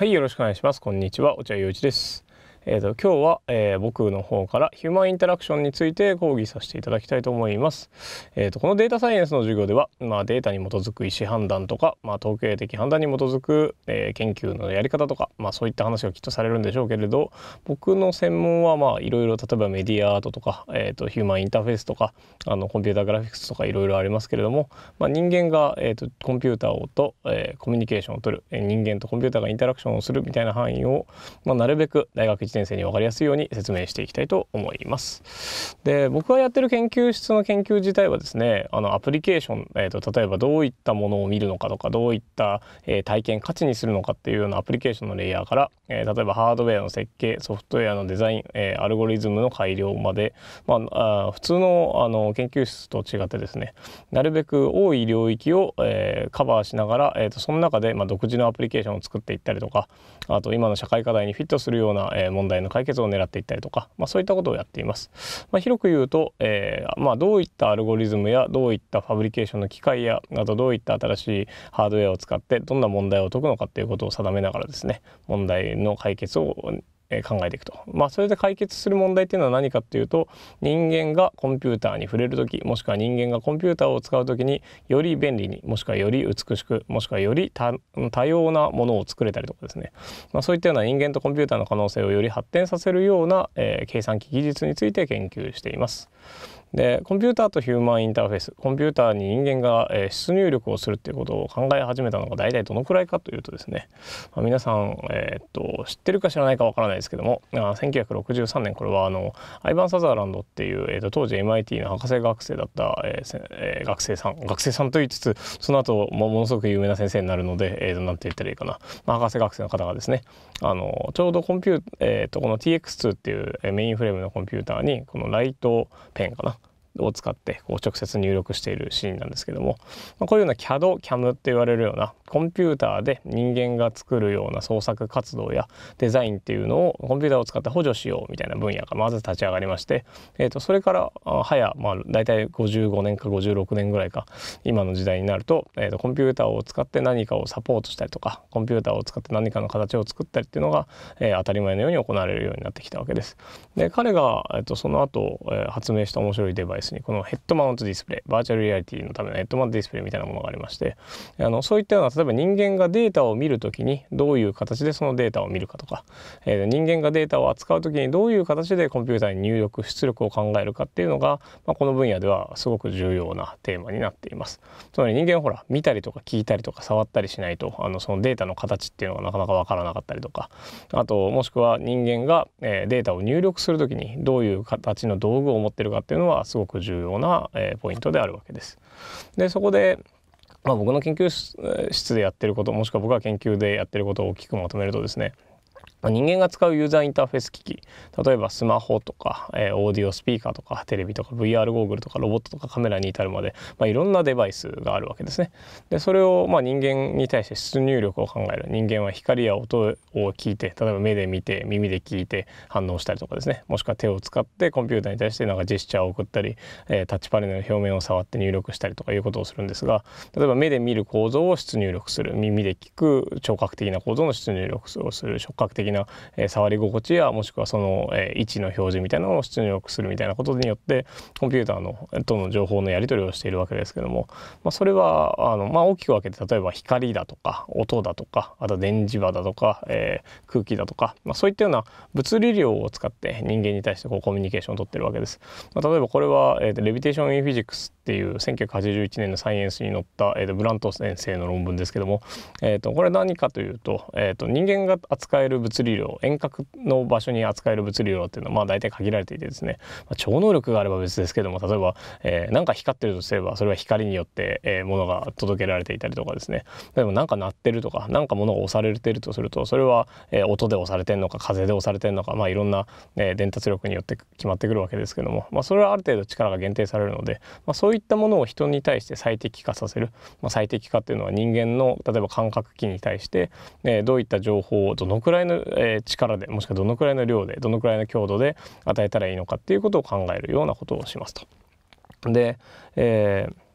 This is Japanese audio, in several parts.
はい、よろしくお願いします。こんにちは、落合陽一です。えーと、今日は、えー、僕の方からヒューマンインタラクションについて講義させていただきたいと思います。えーと、このデータサイエンスの授業では、まあ、データに基づく意思判断とか、まあ、統計的判断に基づく、えー、研究のやり方とか、まあ、そういった話がきっとされるんでしょうけれど僕の専門はいろいろ例えばメディアアートとか、えーと、ヒューマンインターフェースとかあのコンピューターグラフィックスとかいろいろありますけれども、まあ、人間が、えー、とコンピューターをと、えー、コミュニケーションをとる人間とコンピューターがインタラクションをするみたいな範囲を、まあ、なるべく大学1年生に分かりやすいように説明していきたいと思います。で僕がやってる研究室の研究自体はですねあのアプリケーション、えーと、例えばどういったものを見るのかとかどういった、えー、体験価値にするのかっていうようなアプリケーションのレイヤーから、えー、例えばハードウェアの設計ソフトウェアのデザイン、えー、アルゴリズムの改良まで、まあ、あ普通のあの研究室と違ってですねなるべく多い領域を、えカバーしながら、えーと、とその中で、まあ、独自のアプリケーションを作っていったりとかあと今の社会課題にフィットするような、えー、問題の解決を狙っていったりとか、まあ、そういったことをやっています。まあ、広く言うと、えー、まあ、どういったアルゴリズムやどういったファブリケーションの機械やなどどういった新しいハードウェアを使ってどんな問題を解くのかっていうことを定めながらですね問題の解決を考えていくと、まあ、それで解決する問題っていうのは何かっていうと人間がコンピューターに触れる時もしくは人間がコンピューターを使う時により便利にもしくはより美しくもしくはより多様なものを作れたりとかですね、まあ、そういったような人間とコンピューターの可能性をより発展させるような、えー、計算機技術について研究しています。でコンピューターとヒューマンインターフェースコンピューターに人間が、え出入力をするっていうことを考え始めたのが大体どのくらいかというとですね、まあ、皆さん、えー、っと知ってるか知らないかわからないですけどもあ1963年これはあのアイバン・サザーランドっていう、えーっと、当時 MIT の博士学生だった、えーえー、学生さん学生さんと言いつつその後もものすごく有名な先生になるので、えー、なて言ったらいいかな、まあ、博士学生の方がですね、あのちょうどコンピュー、えーと、この TX2 っていうメインフレームのコンピューターにこのライトペンかなを使ってこう直接入力しているシーンなんですけども、まあ、こういうような CAD、CAM って言われるようなコンピューターで人間が作るような創作活動やデザインっていうのをコンピューターを使って補助しようみたいな分野がまず立ち上がりまして、えー、とそれから早、まあ、大体55年か56年ぐらいか今の時代になると,、えー、とコンピューターを使って何かをサポートしたりとかコンピューターを使って何かの形を作ったりっていうのが、えー、当たり前のように行われるようになってきたわけです。で彼が、えー、とその後、えー、発明した面白いデバイすねこのヘッドマウントディスプレイバーチャルリアリティのためのヘッドマウントディスプレイみたいなものがありましてあのそういったような例えば人間がデータを見る時にどういう形でそのデータを見るかとか、えー、人間がデータを扱う時にどういう形でコンピューターに入力出力を考えるかっていうのが、まあ、この分野ではすごく重要なテーマになっています。つまり人間ほら見たりとか聞いたりとか触ったりしないとあのそのデータの形っていうのがなかなか分からなかったりとかあともしくは人間が、えデータを入力する時にどういう形の道具を持ってるかっていうのはすごくく重要な、えポイントであるわけです。でそこでまあ、僕の研究室でやってることもしくは僕が研究でやってることを大きくまとめるとですねま人間が使うユーザーインターフェース機器例えばスマホとか、えー、オーディオスピーカーとかテレビとか VR ゴーグルとかロボットとかカメラに至るまで、まあ、いろんなデバイスがあるわけですね。でそれをま人間に対して出入力を考える人間は光や音を聞いて例えば目で見て耳で聞いて反応したりとかですねもしくは手を使ってコンピューターに対してなんかジェスチャーを送ったり、えー、タッチパネルの表面を触って入力したりとかいうことをするんですが例えば目で見る構造を出入力する耳で聞く聴覚的な構造の出入力をする触覚的な、えー、触り心地やもしくはその、えー、位置の表示みたいなのを出力するみたいなことによってコンピューターのとの情報のやり取りをしているわけですけども、まあ、それはあの、まあ、大きく分けて例えば光だとか音だとかあと電磁場だとか、えー、空気だとか、まあ、そういったような物理量を使って人間に対してこうコミュニケーションをとってるわけです。まあ、例えばこれは、えー、レビテーション・イン・フィジックスっていう1981年のサイエンスに載った、えー、ブラント先生の論文ですけども、えー、とこれ何かというと,、えー、と人間が扱える物理量遠隔の場所に扱える物理量っていうのはまあ大体限られていてですね、まあ、超能力があれば別ですけども例えば、えー、か光ってるとすればそれは光によって、えー、物が届けられていたりとかですねでも何か鳴ってるとか何か物が押されてるとするとそれは、えー、音で押されてんのか風で押されてんのかまあいろんな、えー、伝達力によって決まってくるわけですけども、まあ、それはある程度力が限定されるので、まあ、そういったものを人に対して最適化させる、まあ、最適化っていうのは人間の例えば感覚器に対して、えー、どういった情報をどのくらいのえ力でもしくはどのくらいの量でどのくらいの強度で与えたらいいのかっていうことを考えるようなことをしますと。で、えー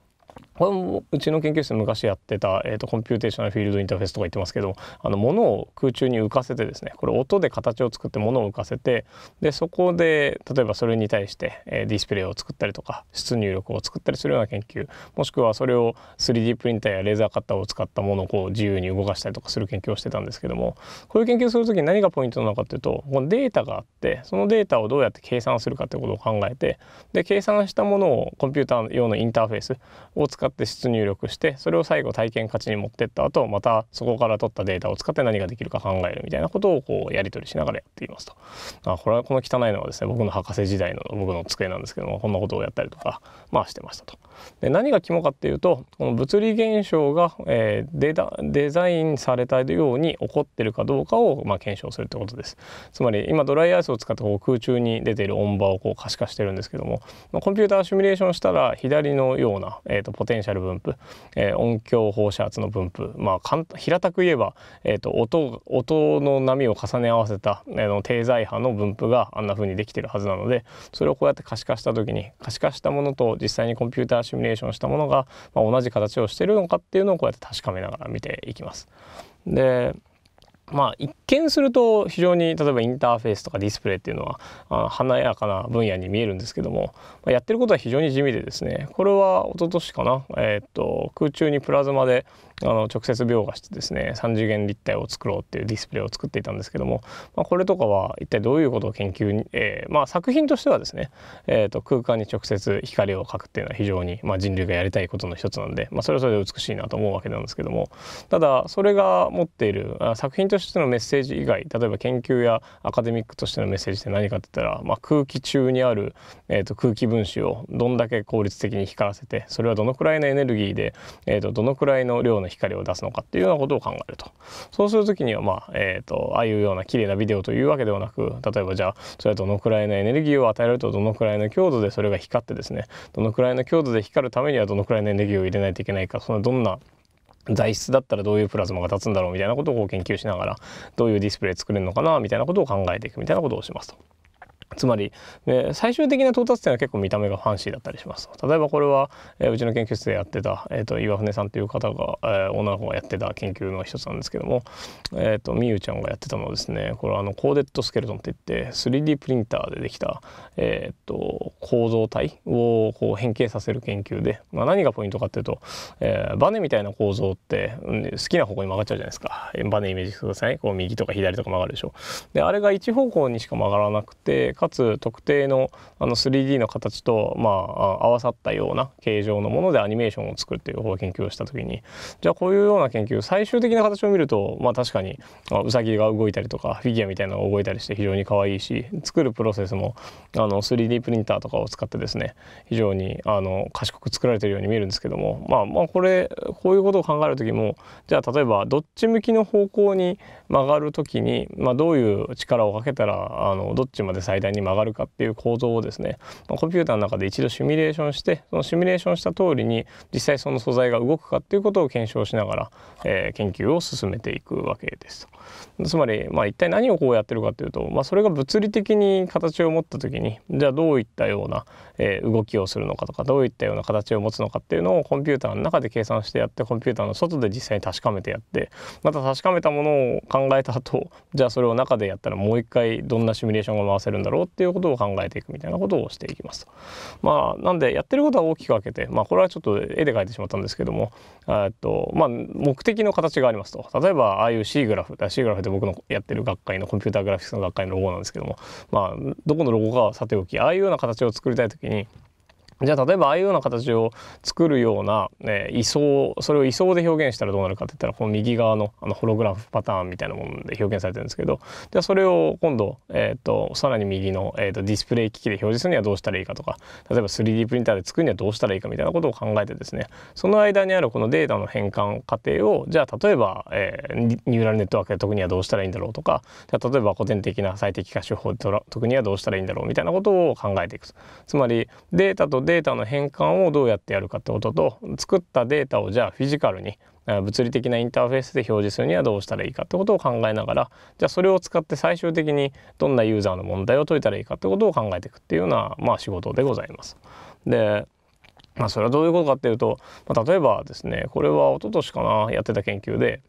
これもうちの研究室昔やってた、えーと、コンピューテーショナルフィールドインターフェースとか言ってますけどあの物を空中に浮かせてですねこれ音で形を作って物を浮かせてでそこで例えばそれに対して、えー、ディスプレイを作ったりとか出入力を作ったりするような研究もしくはそれを 3D プリンターやレーザーカッターを使ったものをこう自由に動かしたりとかする研究をしてたんですけどもこういう研究する時に何がポイントなのかっていうとこのデータがあってそのデータをどうやって計算するかということを考えてで計算したものをコンピューター用のインターフェースを使使って質入力してそれを最後体験価値に持ってった後またそこから取ったデータを使って何ができるか考えるみたいなことをこうやり取りしながらやっていますとあこれはこの汚いのはですね僕の博士時代の僕の机なんですけどもこんなことをやったりとかまあしてましたと。で何が肝かっていうとこの物理現象が、えー、デザインされたように起こってるかどうかを、まあ、検証するってことですつまり今ドライアイスを使ってこう空中に出ている音場をこう可視化してるんですけども、まあ、コンピューターシミュレーションしたら左のような、えーと、ポテンシャル分布、えー、音響放射圧の分布、まあ、平たく言えば、えーと、音音の波を重ね合わせた、えー、の低材波の分布があんな風にできてるはずなのでそれをこうやって可視化した時に可視化したものと実際にコンピューターシミュレーションしたものが、ま同じ形をしてるのかっていうのをこうやって確かめながら見ていきます。でまあ、一見すると非常に例えばインターフェースとかディスプレイっていうのは華やかな分野に見えるんですけども、まあ、やってることは非常に地味でですねこれは一昨年かな、えー、っと空中にプラズマであの直接描画してですね3次元立体を作ろうっていうディスプレイを作っていたんですけども、まあ、これとかは一体どういうことを研究に、えー、まあ、作品としてはですね、えー、と空間に直接光を描くっていうのは非常に、まあ、人類がやりたいことの一つなんで、まあ、それはそれで美しいなと思うわけなんですけどもただそれが持っている作品としてのメッセージ以外例えば研究やアカデミックとしてのメッセージって何かって言ったら、まあ、空気中にある、えー、と空気分子をどんだけ効率的に光らせてそれはどのくらいのエネルギーで、えー、とどのくらいの量のの光を出すのかっていうようなことを考えるとそうする時にはまあ、えーと、ああいうような綺麗なビデオというわけではなく例えばじゃあそれはどのくらいのエネルギーを与えるとどのくらいの強度でそれが光ってですねどのくらいの強度で光るためにはどのくらいのエネルギーを入れないといけないかそのどんな材質だったらどういうプラズマが立つんだろうみたいなことを研究しながらどういうディスプレイ作れるのかなみたいなことを考えていくみたいなことをしますと。つまり、えー、最終的な到達点は結構見た目がファンシーだったりします例えばこれは、えー、うちの研究室でやってた、えーと、岩船さんという方が、えー、女の子がやってた研究の一つなんですけども、えーと、みゆちゃんがやってたのはですねこれはあのコーデットスケルトンっていって 3D プリンターでできた、えーと、と構造体をこう変形させる研究で、まあ、何がポイントかっていうと、えー、バネみたいな構造って、うん、好きな方向に曲がっちゃうじゃないですかバネイメージしてくださいこう右とか左とか曲がるでしょであれが一方向にしか曲がらなくてかつ特定のあの 3D の形と、まあ、合わさったような形状のものでアニメーションを作るっていう方研究をした時にじゃあこういうような研究最終的な形を見ると、まあ、確かにウサギが動いたりとかフィギュアみたいなのが動いたりして非常に可愛いし作るプロセスもあの 3D プリンターとかを使ってですね非常にあの賢く作られてるように見えるんですけども、まあ、まあこれこういうことを考える時もじゃあ例えばどっち向きの方向に曲がる時に、まあ、どういう力をかけたらあのどっちまで最大間に曲がるかっていう構造をですね、まコンピューターの中で一度シミュレーションしてそのシミュレーションした通りに実際その素材が動くかっていうことを検証しながら、えー、研究を進めていくわけですつまり、まあ、一体何をこうやってるかっていうと、まあ、それが物理的に形を持った時にじゃあどういったような、えー、動きをするのかとかどういったような形を持つのかっていうのをコンピューターの中で計算してやってコンピューターの外で実際に確かめてやってまた確かめたものを考えた後じゃあそれを中でやったらもう一回どんなシミュレーションが回せるんだろうっていうことを考えていくみたいなことをしていきますまあなんでやってることは大きく分けてまあこれはちょっと絵で描いてしまったんですけどもえっとまあ目的の形がありますと例えばああいう C グラフ C グラフで僕のやってる学会のコンピューターグラフィックスの学会のロゴなんですけどもまあどこのロゴかはさておきああいうような形を作りたい時 Yeah. じゃあ例えばああいうような形を作るような、ね、位相それを位相で表現したらどうなるかっていったらこの右側のあのホログラフパターンみたいなもので表現されてるんですけどじゃあそれを今度、えーと、さらに右の、えーと、とディスプレイ機器で表示するにはどうしたらいいかとか例えば 3D プリンターで作るにはどうしたらいいかみたいなことを考えてですねその間にあるこのデータの変換過程をじゃあ例えば、えー、ニューラルネットワークで解くにはどうしたらいいんだろうとかじゃあ例えば古典的な最適化手法で解くにはどうしたらいいんだろうみたいなことを考えていくつまりデータとデータの変換をどうやってやるかってことと作ったデータをじゃあフィジカルに物理的なインターフェースで表示するにはどうしたらいいかってことを考えながらじゃあそれを使って最終的にどんなユーザーの問題を解いたらいいかってことを考えていくっていうような、まあ、仕事でございます。でまあ、それはどういうことかっていうと、まあ、例えばですねこれは一昨年かなやってた研究で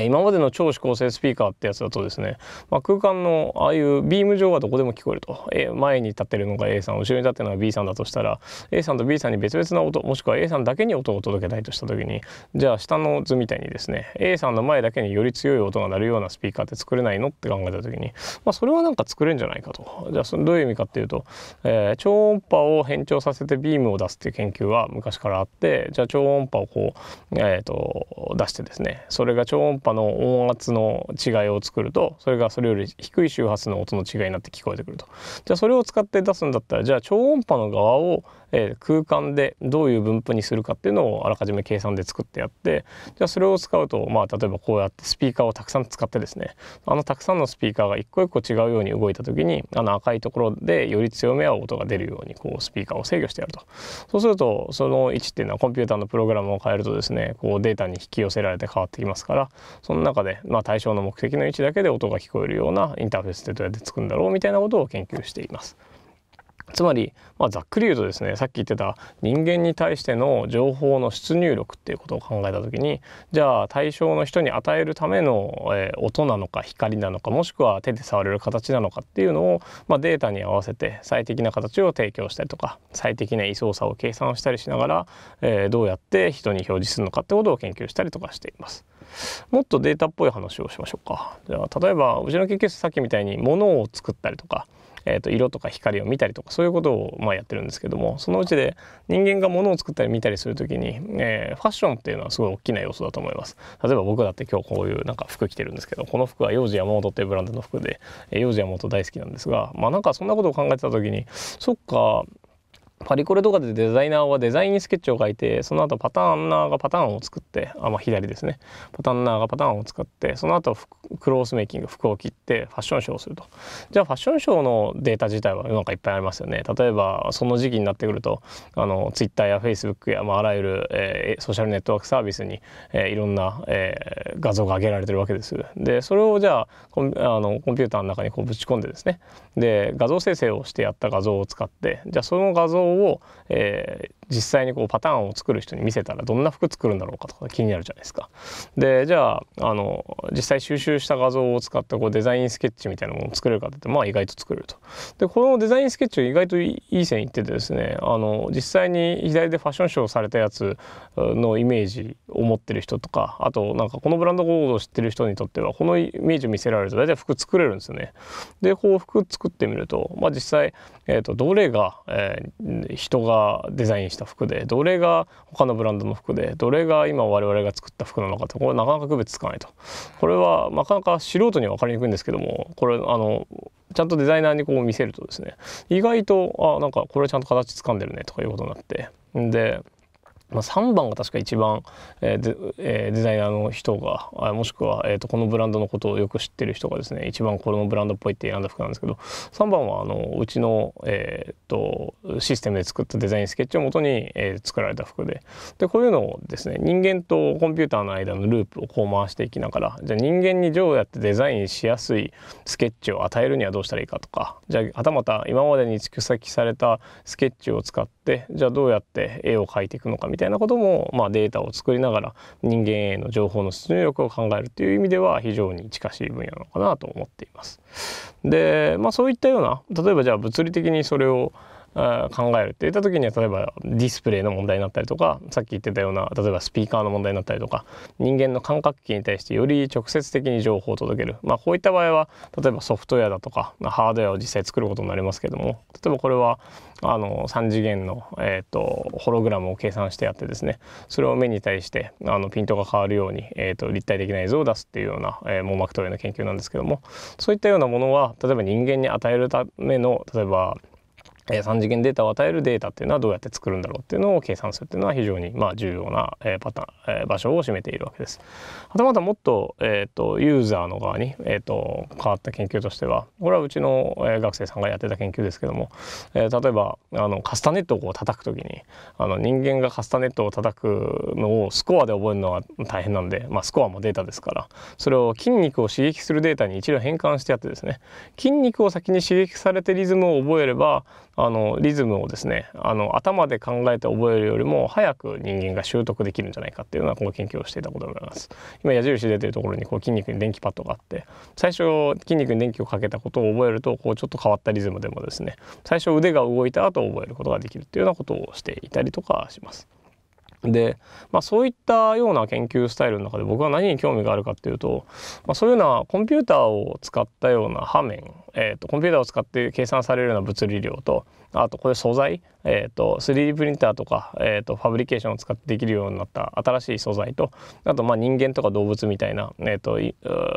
今までの超指向性スピーカーってやつだとですね、まあ、空間のああいうビーム上はどこでも聞こえると、前に立ってるのが A さん後ろに立ってるのが B さんだとしたら A さんと B さんに別々な音もしくは A さんだけに音を届けたいとした時にじゃあ下の図みたいにですね A さんの前だけにより強い音が鳴るようなスピーカーって作れないのって考えた時に、まあ、それはなんか作れるんじゃないかとじゃあそどういう意味かっていうと、えー、超音波を変調させてビームを出すっていう研究は昔からあってじゃあ超音波をこう、えーと、と出してですねそれが超音波波の音圧の違いを作るとそれがそれより低い周波数の音の違いになって聞こえてくるとじゃあそれを使って出すんだったらじゃあ超音波の側を、えー、空間でどういう分布にするかっていうのをあらかじめ計算で作ってやってじゃあそれを使うとまあ例えばこうやってスピーカーをたくさん使ってですねあのたくさんのスピーカーが一個一個違うように動いた時にあの赤いところでより強め合う音が出るようにこうスピーカーを制御してやるとそうするとその位置っていうのはコンピューターのプログラムを変えるとですねこうデータに引き寄せられて変わってきますからその中で、まあ、対象の目的の位置だけで音が聞こえるようなインターフェースってどうやってつくんだろうみたいなことを研究しています。つまり、まあ、ざっくり言うとですねさっき言ってた人間に対しての情報の出入力っていうことを考えた時にじゃあ対象の人に与えるための、えー、音なのか光なのかもしくは手で触れる形なのかっていうのを、まあ、データに合わせて最適な形を提供したりとか最適な位相差を計算したりしながら、えー、どうやって人に表示するのかってことを研究したりとかしています。もっとデータっぽい話をしましょうか。じゃあ例えばうちの研究室さっきみたいに物を作ったりとかえー、と色とか光を見たりとかそういうことをまあやってるんですけどもそのうちで人間が物を作ったり見たりする時に、えー、ファッションっていうのはすごい大きな要素だと思います例えば僕だって今日こういうなんか服着てるんですけどこの服は幼児山本っていうブランドの服で、え幼児山本大好きなんですがまあなんかそんなことを考えてた時にそっかパリコレとかでデザイナーはデザインスケッチを書いてその後パターンナーがパターンを作ってあ、まあ、左ですねパターンナーがパターンを作ってその後クロースメイキング服を切ってファッションショーをするとじゃあファッションショーのデータ自体は世の中いっぱいありますよね例えばその時期になってくるとあのツイッターやフェイスブックや、まあ、あらゆる、えー、ソーシャルネットワークサービスに、えー、いろんな、えー、画像が上げられてるわけですでそれをじゃあコンあのコンピューターの中にこうぶち込んでですねで画像生成をしてやった画像を使ってじゃあその画像をを、えー、実際にこうパターンを作る人に見せたらどんな服作るんだろうかとか気になるじゃないですか。でじゃああの実際収集した画像を使ってこうデザインスケッチみたいなものを作れるかってってまあ意外と作れると。でこのデザインスケッチ意外といい線いっててですねあの実際に左でファッションショーされたやつのイメージを持ってる人とかあとなんかこのブランドコードを知ってる人にとってはこのイメージ見せられると大体服作れるんですよね。でこう服作ってみると、まあ、実際、えーと、とどれが、えー、人がデザインしたた服でどれが他のブランドの服でどれが今我々が作った服なのかってこれなかなか区別つかないとこれはなかなか素人には分かりにくいんですけどもこれあのちゃんとデザイナーにこう見せるとですね意外とあなんかこれちゃんと形つかんでるねとかいうことになってんでまあ、3番が確か一番、えーえー、デザイナーの人がもしくは、えーと、このブランドのことをよく知ってる人がですね一番このブランドっぽいって選んだ服なんですけど3番はあのうちの、えーと、システムで作ったデザインスケッチをもとに、えー、作られた服ででこういうのをですね人間とコンピューターの間のループをこう回していきながらじゃあ人間に上をやってデザインしやすいスケッチを与えるにはどうしたらいいかとかじゃあはたまた今までに蓄積されたスケッチを使ってってじゃあどうやって絵を描いていくのかみたいなことも、まあ、データを作りながら人間への情報の出入力を考えるという意味では非常に近しい分野なのかなと思っています。で、まあ、そういったような例えばじゃあ物理的にそれを考えるっていった時には例えばディスプレイの問題になったりとかさっき言ってたような例えばスピーカーの問題になったりとか人間の感覚器に対してより直接的に情報を届ける、まあ、こういった場合は例えばソフトウェアだとかハードウェアを実際作ることになりますけども例えばこれはあの3次元の、えーと、ホログラムを計算してやってですねそれを目に対してあのピントが変わるように、えーと、と立体的な映像を出すっていうような、えー、網膜投影の研究なんですけどもそういったようなものは例えば人間に与えるための例えば3次元データを与えるデータっていうのはどうやって作るんだろうっていうのを計算するっていうのは非常にまあ重要なパターン、え場所を占めているわけです。はたまたもっと,、えーと、ユーザーの側に、えーと、変わった研究としてはこれはうちの学生さんがやってた研究ですけども、えー、例えばあのカスタネットをこう叩く時にあの人間がカスタネットを叩くのをスコアで覚えるのは大変なんで、まあ、スコアもデータですからそれを筋肉を刺激するデータに一度変換してやってですね筋肉を先に刺激されてリズムを覚えればあのリズムをですねあの頭で考えて覚えるよりも早く人間が習得できるんじゃないかっていうのはこの研究をしていたことがあります今矢印出てるところにこう筋肉に電気パッドがあって最初筋肉に電気をかけたことを覚えるとこうちょっと変わったリズムでもですね最初腕が動いた後覚えることができるっていうようなことをしていたりとかします。で、まあ、そういったような研究スタイルの中で僕は何に興味があるかっていうと、まあ、そういうようなコンピューターを使ったような場面えーと、コンピューターを使って計算されるような物理量とあとこれ素材、えーと、3D プリンターとか、えーと、ファブリケーションを使ってできるようになった新しい素材とあとまあ人間とか動物みたいな、えー、と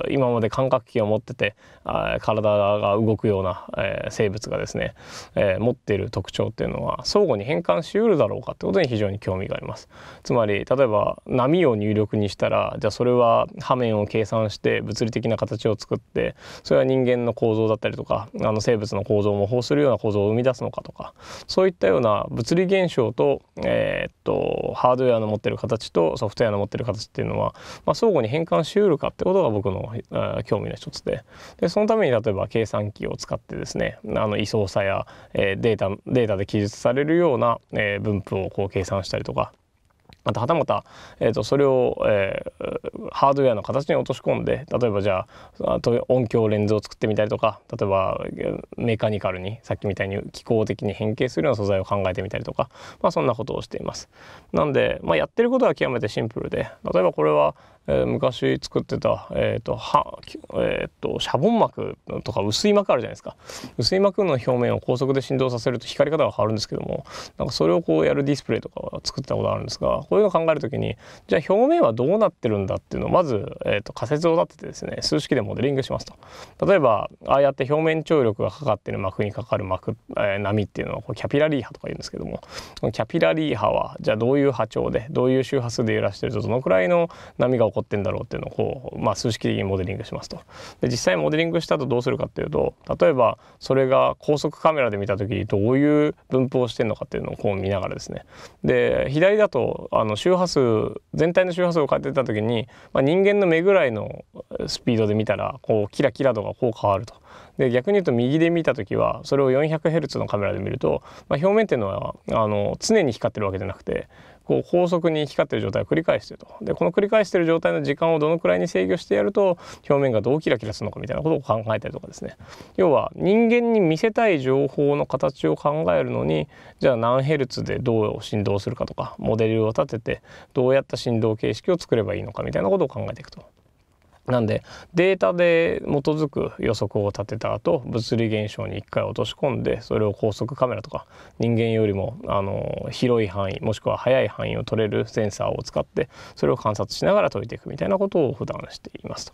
今まで感覚器を持っててあ体が動くような、えー、生物がですね、えー、持っている特徴っていうのは相互に変換しうるだろうかってことに非常に興味があります。つまり例えば波を入力にしたらじゃあそれは波面を計算して物理的な形を作ってそれは人間の構造だったったりとかあの生物の構造を模倣するような構造を生み出すのかとかそういったような物理現象と,、えー、っとハードウェアの持ってる形とソフトウェアの持ってる形っていうのは、まあ、相互に変換しうるかってことが僕の、えー、興味の一つででそのために例えば計算機を使ってですねあの位相差や、えー、データデータで記述されるような、えー、分布をこう計算したりとかまたはたまた、えーと、それを、えー、ハードウェアの形に落とし込んで例えばじゃあ音響レンズを作ってみたりとか例えばメカニカルにさっきみたいに機構的に変形するような素材を考えてみたりとか、まあ、そんなことをしています。なんで、まあ、やってることは極めてシンプルで例えばこれはえー、昔作ってた、えーとはえーと、シャボン膜とか薄い膜あるじゃないですか薄い膜の表面を高速で振動させると光り方が変わるんですけどもなんかそれをこうやるディスプレイとかは作ったことあるんですがこそういうのを考える時にじゃあ表面はどうなってるんだっていうのをまず、えーと、仮説を立ててですね数式でモデリングしますと。例えばああやって表面張力がかかってる膜にかかる膜、えー、波っていうのはこうキャピラリー波とか言うんですけどもキャピラリー波はじゃあどういう波長でどういう周波数で揺らしてるとどのくらいの波が起こってんだろうっていうのをこう、まあ、数式的にモデリングしますと。で実際モデリングしたとどうするかっていうと例えばそれが高速カメラで見た時どういう分布をしてるのかっていうのをこう見ながらですねで左だとああの周波数全体の周波数を変えてた時に、まあ、人間の目ぐらいのスピードで見たらこうキラキラ度がこう変わると。で逆に言うと右で見た時はそれを 400Hz のカメラで見ると、まあ、表面っていうのはあの常に光ってるわけじゃなくてこう高速に光ってる状態を繰り返してるとでこの繰り返してる状態の時間をどのくらいに制御してやると表面がどうキラキラするのかみたいなことを考えたりとかですね要は人間に見せたい情報の形を考えるのにじゃあ何ヘルツでどう振動するかとかモデルを立ててどうやった振動形式を作ればいいのかみたいなことを考えていくと。なんでデータで基づく予測を立てた後物理現象に一回落とし込んでそれを高速カメラとか人間よりもあの広い範囲もしくは速い範囲を取れるセンサーを使ってそれを観察しながら解いていくみたいなことを普段していますと。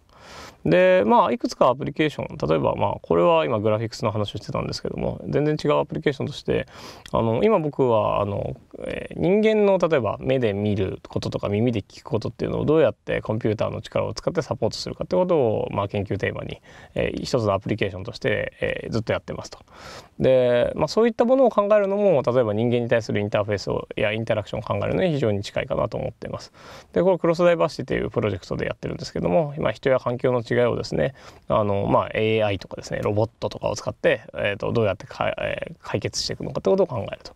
でまあいくつかアプリケーション例えばまあこれは今グラフィックスの話をしてたんですけども全然違うアプリケーションとしてあの今僕はあの、えー、人間の例えば目で見ることとか耳で聞くことっていうのをどうやってコンピューターの力を使ってサポートするかってことを、まあ、研究テーマに、えー、一つのアプリケーションとして、えー、ずっとやってますと。で、まあ、そういったものを考えるのも例えば人間に対するインターフェースをやインタラクションを考えるのに非常に近いかなと思っています。でこれクロスダイバーシティというプロジェクトでやってるんですけども今人や環境の違いをですねあの、まあ、AI とかですねロボットとかを使って、えー、とどうやってか、えー、解決していくのかってことを考えると。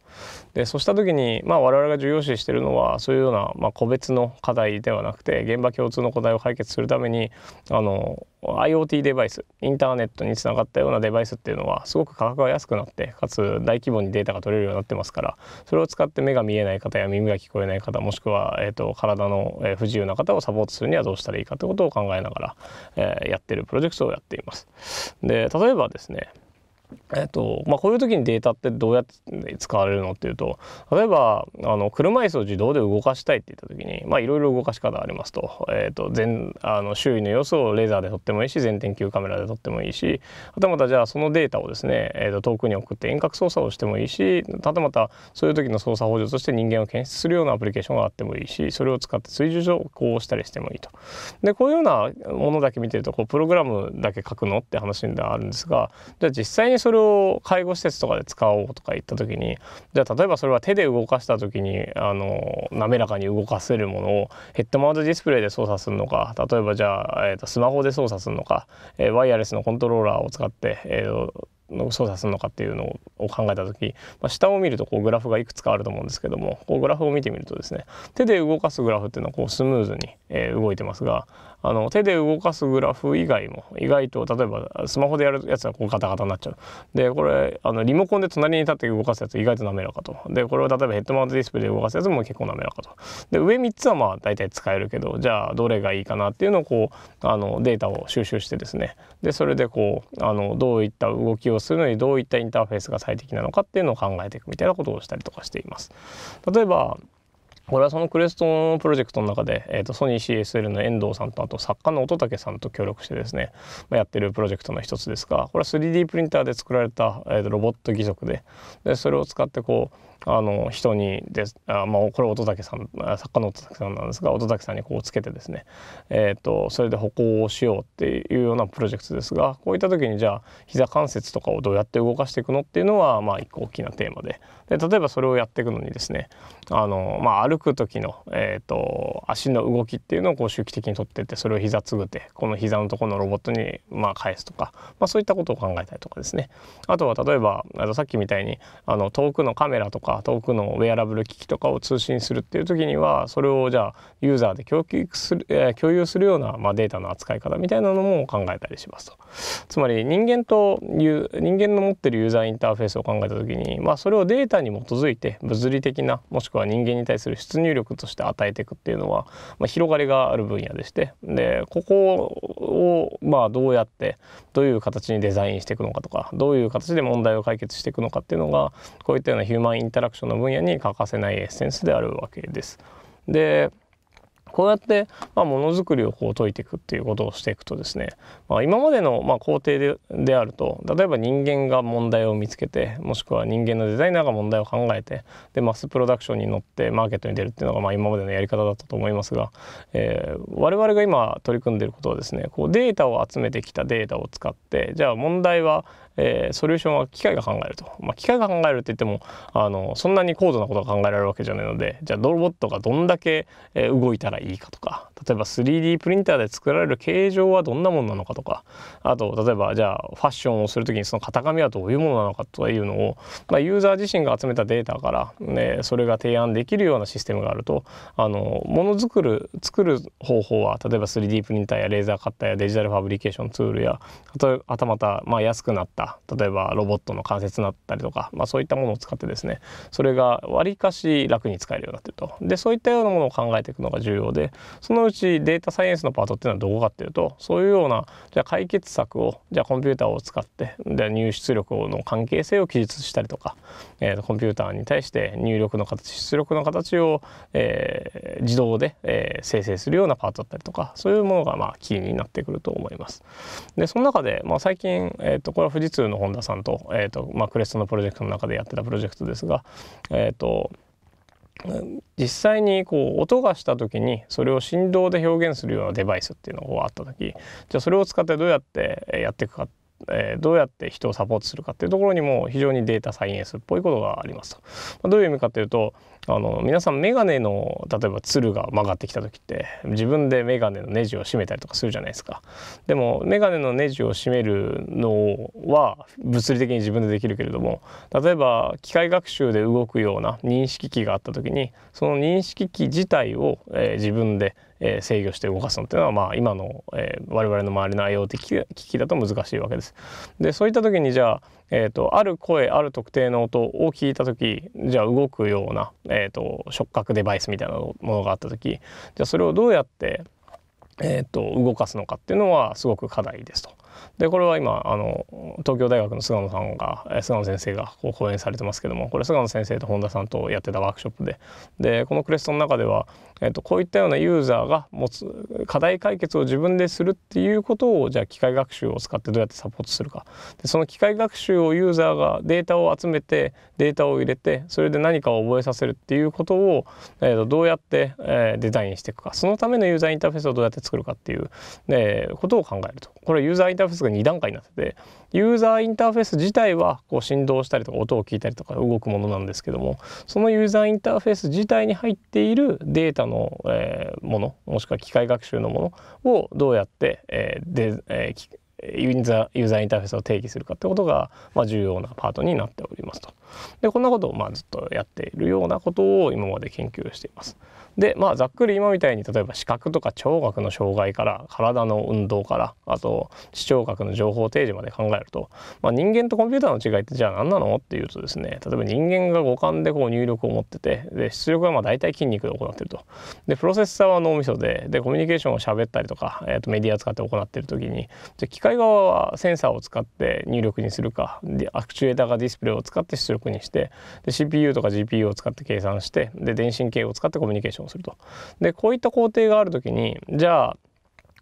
でそうした時に、まあ、我々が重要視してるのはそういうような、まあ、個別の課題ではなくて現場共通の課題を解決するためにあの IoT デバイスインターネットにつながったようなデバイスっていうのはすごく価格が安くなってかつ大規模にデータが取れるようになってますからそれを使って目が見えない方や耳が聞こえない方もしくは、えーと、体の不自由な方をサポートするにはどうしたらいいかということを考えながら、えー、やってるプロジェクトをやっています。で例えばですねえっとまあ、こういう時にデータってどうやって使われるのっていうと例えばあの車椅子を自動で動かしたいって言った時にいろいろ動かし方ありますと,、えーと、全あの周囲の様子をレーザーで撮ってもいいし全天球カメラで撮ってもいいしはたまたじゃあそのデータをですね、えーと、と遠くに送って遠隔操作をしてもいいしはたまたそういう時の操作補助として人間を検出するようなアプリケーションがあってもいいしそれを使って追従上こうしたりしてもいいと。でこういうようなものだけ見てるとこうプログラムだけ書くのって話になるんですがじゃあ実際にそれを介護施設とかで使おうとか言った時にじゃあ例えばそれは手で動かした時にあの滑らかに動かせるものをヘッドマウントディスプレイで操作するのか例えばじゃあ、えー、とスマホで操作するのか、えー、ワイヤレスのコントローラーを使って、えー、の操作するのかっていうのを考えた時、まあ、下を見るとこうグラフがいくつかあると思うんですけどもこうグラフを見てみるとですね手で動かすグラフっていうのはこうスムーズに、え動いてますがあの手で動かすグラフ以外も意外と例えばスマホでやるやつはこうガタガタになっちゃうでこれあのリモコンで隣に立って動かすやつ意外と滑らかとでこれを例えばヘッドマウントディスプレイで動かすやつも結構滑らかとで上3つはまあ大体使えるけどじゃあどれがいいかなっていうのをこうあのデータを収集してですねでそれでこうあのどういった動きをするのにどういったインターフェースが最適なのかっていうのを考えていくみたいなことをしたりとかしています。例えば俺はそのクレストンプロジェクトの中で、えーと、ソニー CSL の遠藤さんとあと作家の乙武さんと協力してですね、まあ、やってるプロジェクトの一つですがこれは 3D プリンターで作られた、えーとロボット義足ででそれを使ってこうあの人にであ、まあ、これ乙武さん作家の音竹さんなんですが乙武さんにこうつけてですね、えーと、それで歩行をしようっていうようなプロジェクトですがこういった時にじゃあ膝関節とかをどうやって動かしていくのっていうのはまあ一個大きなテーマでで例えばそれをやっていくのにですねあの、まあ、歩く時の、えーと、足の動きっていうのをこう周期的にとってってそれを膝つぐってこの膝のところのロボットにまあ返すとか、まあ、そういったことを考えたりとかですねあとは例えばさっきみたいにあの遠くのカメラとかか遠くのウェアラブル機器とかを通信するっていう時にはそれをじゃあユーザーで供給する、えー、共有するような、まあ、データの扱い方みたいなのも考えたりしますと。つまり人間という人間の持ってるユーザーインターフェースを考えた時に、まあ、それをデータに基づいて物理的なもしくは人間に対する出入力として与えていくっていうのは、まあ、広がりがある分野でしてでここを、まあ、どうやってどういう形にデザインしていくのかとかどういう形で問題を解決していくのかっていうのがこういったようなヒューマンインターフェースタラクションの分野に欠かせないエッセンスであるわけです。でこうやって、まあ、ものづくりをこう解いていくっていうことをしていくとですね、まあ、今までの、まあ、工程でであると例えば人間が問題を見つけてもしくは人間のデザイナーが問題を考えてでマスプロダクションに乗ってマーケットに出るっていうのが、まあ、今までのやり方だったと思いますが、えー、我々が今取り組んでいることはですねこうデータを集めてきたデータを使ってじゃあ問題は、えー、ソリューションは機械が考えると、まあ、機械が考えるって言ってもあのそんなに高度なことが考えられるわけじゃないのでじゃあロボットがどんだけ動いたらいいかとか例えば 3D プリンターで作られる形状はどんなものなのかとかあと例えばじゃあファッションをする時にその型紙はどういうものなのかというのを、まあ、ユーザー自身が集めたデータから、ね、それが提案できるようなシステムがあるとあのものづくる作る方法は例えば 3D プリンターやレーザーカッターやデジタルファブリケーションツールやあとまたまあ安くなった例えばロボットの関節になったりとか、まあ、そういったものを使ってですねそれがわりかし楽に使えるようになってると。でそういったようなものを考えていくのが重要でそのうちデータサイエンスのパートっていうのはどこかっていうとそういうようなじゃあ解決策をじゃあコンピューターを使ってで入出力の関係性を記述したりとか、えー、コンピューターに対して入力の形出力の形を、えー、自動で、えー、生成するようなパートだったりとかそういうものがまあキーになってくると思います。でその中で、まあ、最近、えーと、これは富士通の本田さんと,、えーとまあ、クレストのプロジェクトの中でやってたプロジェクトですが、えーと実際にこう音がした時にそれを振動で表現するようなデバイスっていうのがあった時じゃあそれを使ってどうやってやっていくかっえー、どうやって人をサポートするかっていうところにも非常にデータサイエンスっぽいことがありますと。まあ、どういう意味かというとあの皆さん眼鏡の例えばつるが曲がってきた時って自分で眼鏡のネジを締めたりとかするじゃないですか。でも眼鏡のネジを締めるのは物理的に自分でできるけれども例えば機械学習で動くような認識機があった時にその認識機自体を、えー、自分でえ制御して動かすのっていうのは、まあ、今の、え我々の周りの IoT 機器だと難しいわけです。でそういった時にじゃあ、えーと、ある声ある特定の音を聞いた時じゃあ動くような、えーと、触覚デバイスみたいなものがあった時じゃあそれをどうやって、えーと動かすのかっていうのはすごく課題ですと。でこれは今あの東京大学の菅野さんが菅野先生がこう講演されてますけどもこれ菅野先生と本田さんとやってたワークショップででこのクレストの中では、えっとこういったようなユーザーが持つ課題解決を自分でするっていうことをじゃあ機械学習を使ってどうやってサポートするかでその機械学習をユーザーがデータを集めてデータを入れてそれで何かを覚えさせるっていうことを、えっとどうやって、えデザインしていくかそのためのユーザーインターフェースをどうやって作るかっていう、ことを考えると。これユーザーインターフェースが2段階になっててユーザーインターフェース自体はこう振動したりとか音を聞いたりとか動くものなんですけどもそのユーザーインターフェース自体に入っているデータの、えー、ものもしくは機械学習のものをどうやって、えーでえー、ユーザーユーザーインターフェースを定義するかってことが、まあ、重要なパートになっておりますと。でこんなことをまあずっとやっているようなことを今まで研究しています。でまあざっくり今みたいに例えば視覚とか聴覚の障害から体の運動からあと視聴覚の情報提示まで考えると、まあ、人間とコンピューターの違いってじゃあ何なのっていうとですね例えば人間が五感でこう入力を持っててで出力はまあ大体筋肉で行ってるとでプロセッサーは脳みそででコミュニケーションを喋ったりとか、えー、とメディアを使って行ってる時にじゃ機械側はセンサーを使って入力にするかでアクチュエーターがディスプレイを使って出力にしてで CPU とか GPU を使って計算してで電信系を使ってコミュニケーションをすると。でこういった工程がある時にじゃあ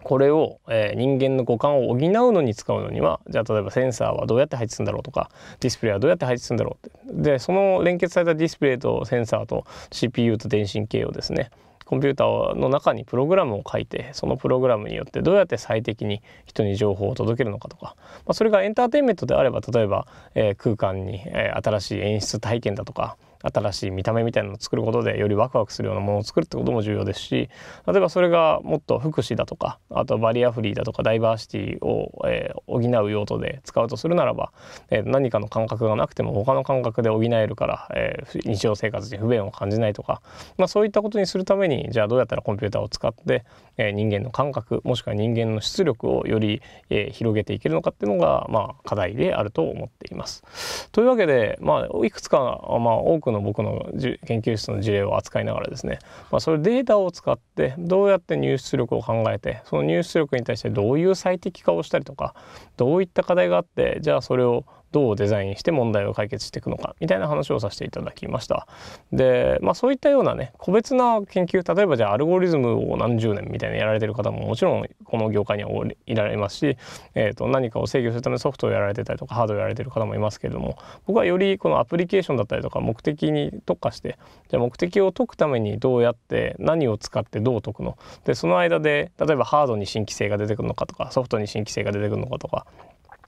これを、えー、人間の五感を補うのに使うのにはじゃあ例えばセンサーはどうやって配置するんだろうとかディスプレイはどうやって配置するんだろうってでその連結されたディスプレイとセンサーと CPU と電信系をですねコンピューターの中にプログラムを書いてそのプログラムによってどうやって最適に人に情報を届けるのかとか、まあ、それがエンターテインメントであれば例えば、えー、空間に、えー、新しい演出体験だとか新しい見た目みたいなのを作ることでよりワクワクするようなものを作るってことも重要ですし例えばそれがもっと福祉だとかあとバリアフリーだとかダイバーシティを、えー、補う用途で使うとするならば、えー、何かの感覚がなくても他の感覚で補えるから、えー、日常生活に不便を感じないとか、まあ、そういったことにするためにじゃあどうやったらコンピューターを使って、えー、人間の感覚もしくは人間の出力をより、えー、広げていけるのかっていうのが、まあ、課題であると思っています。というわけで、まあ、いくつか、まあ、多くのの僕の研究室の事例を扱いながらですね、まあ、そういうデータを使ってどうやって入出力を考えてその入出力に対してどういう最適化をしたりとかどういった課題があってじゃあそれをどうデザインして問題を解決していくのかみたいな話をさせていただきましたで、まあ、そういったようなね個別な研究例えばじゃあアルゴリズムを何十年みたいなやられてる方ももちろんこの業界にはいられますし、えー、と何かを制御するためのソフトをやられてたりとかハードをやられてる方もいますけれども僕はよりこのアプリケーションだったりとか目的に特化してじゃあ目的を解くためにどうやって何を使ってどう解くのでその間で例えばハードに新規性が出てくるのかとかソフトに新規性が出てくるのかとか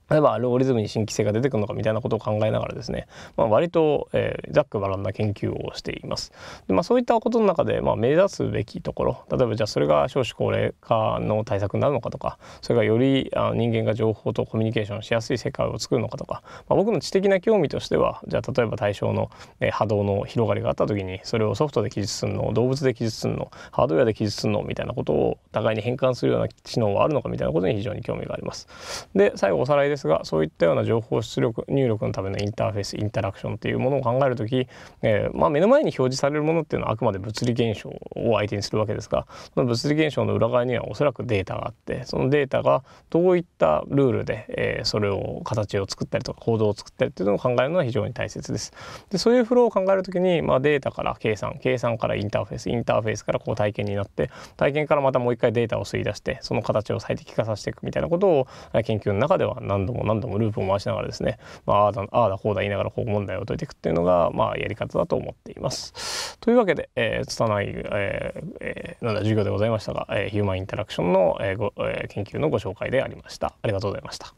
例えばアルゴリズムに新規性が出てくるのかみたいなことを考えながらですね、まあ、割と、えー、ざっくばらんな研究をしています。でまあ、そういったことの中で、まあ、目指すべきところ例えばじゃあそれが少子高齢化の対策になるのかとかそれがよりあ人間が情報とコミュニケーションしやすい世界を作るのかとか、まあ、僕の知的な興味としてはじゃあ例えば対象の、えー、波動の広がりがあった時にそれをソフトで記述するの動物で記述するのハードウェアで記述するのみたいなことを互いに変換するような知能はあるのかみたいなことに非常に興味があります。で最後おさらいですがそういったような情報出力入力のためのインターフェースインタラクションというものを考える時、えー、まあ、目の前に表示されるものっていうのはあくまで物理現象を相手にするわけですがその物理現象の裏側にはおそらくデータがあってそのデータがどういったルールで、えー、それを形を作ったりとか行動を作ったりっていうのを考えるのは非常に大切です。でそういうフローを考える時に、まあ、データから計算計算からインターフェースインターフェースからこう体験になって体験からまたもう一回データを吸い出してその形を最適化させていくみたいなことを研究の中では何何度も何度もループを回しながらですね、まあ、あだあだこうだ言いながらこう問題を解いていくっていうのが、まあ、やり方だと思っています。というわけで、えー、拙い、えーえー、なんだ授業でございましたが、えー、ヒューマンインタラクションの、えーごえー、研究のご紹介でありました。ありがとうございました。